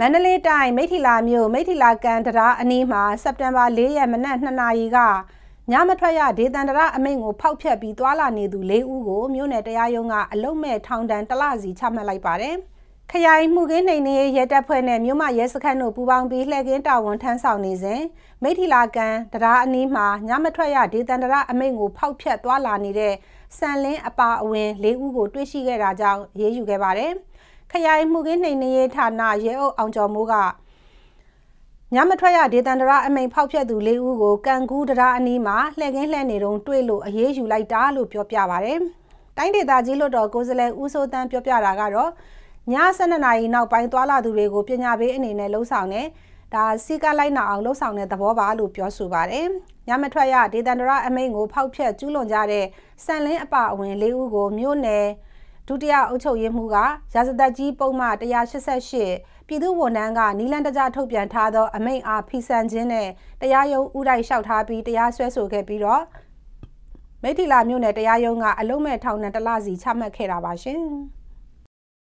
မန္တလေးတိုင်းမိထီလာမြို့မိထီလာကန်တရားအနီးမှာစက်တင်ဘာ၄ရက်မနက်2နာရီကညမထွက်ရဒေသန္တရအမိန့်ကို ဖောက်ဖျက်ပြီးသွာလာနေသူ၄ဦးကိုမြို့နယ်တရားရုံးကအလုံမဲ့ထောင်ဒဏ်တလစီချမှတ်လိုက်ပါတယ်။ခရိုင်မှုကင်းနိုင်နေရဲတပ်ဖွဲ့နဲ့မြို့မရဲစခန်းတို့ပူးပေါင်းပြီးလှည့်ကင်းတာဝန်ထမ်းဆောင်နေစဉ်မိထီလာကန်တရားအနီးမှာညမထွက်ရဒေသန္တရအမိန့်ကို ဖောက်ဖျက်သွာလာနေတဲ့စံလင်းအပါအဝင်၄ဦးကိုတွေ့ရှိခဲ့တာကြောင့်ရေးယူခဲ့ပါတယ်။ခရိုင်မှုခင်းနှိမ်နှင်းရေးဌာနရဲအုပ်အောင်ကျော်မိုးကညမထွက်ရဒေသန္တရအမိန်ဖောက်ဖျက်သူ၄ဦးကိုကန်ကူးတရားအနီးမှာလှည့်ကင်းလှည့်နေတုန်းတွေ့လို့အရေးယူလိုက်တာလို့ပြောပြပါရယ်။တိုင်းဒေသကြီးလွှတ်တော်ကိုယ်စားလှယ်ဦးစိုးတန်းပြောပြတာကတော့ည12နာရီနောက်ပိုင်းသွာလာသူတွေကိုပညာပေးအနေနဲ့လှုံ့ဆော်နေဒါစီကလိုက်နာအောင်လှုံ့ဆော်တဲ့သဘောပါလို့ပြောဆိုပါရယ်။ညမထွက်ရဒေသန္တရအမိန်ကိုဖောက်ဖျက်ကျူးလွန်ကြတဲ့စံလင်းအပအဝင်၄ဦးကိုမြို့နယ်ဒုတိယအုပ်ချုပ်ရေးမှူးကရာဇသက်ကြီးပုံမှန်188ပြည်သူဝန်ထမ်းကနီလန်တကြထုတ်ပြန်ထားသောအမိန့်အားဖီဆန်ခြင်းနဲ့တရားရုံးဥတိုက်လျှောက်ထားပြီးတရားစွဲဆိုခဲ့ပြီးတော့မိထီလာမြို့နယ်တရားရုံးကအလုံးမဲ့ထောင်နဲ့တလစီချမှတ်ခဲ့တာပါရှင်။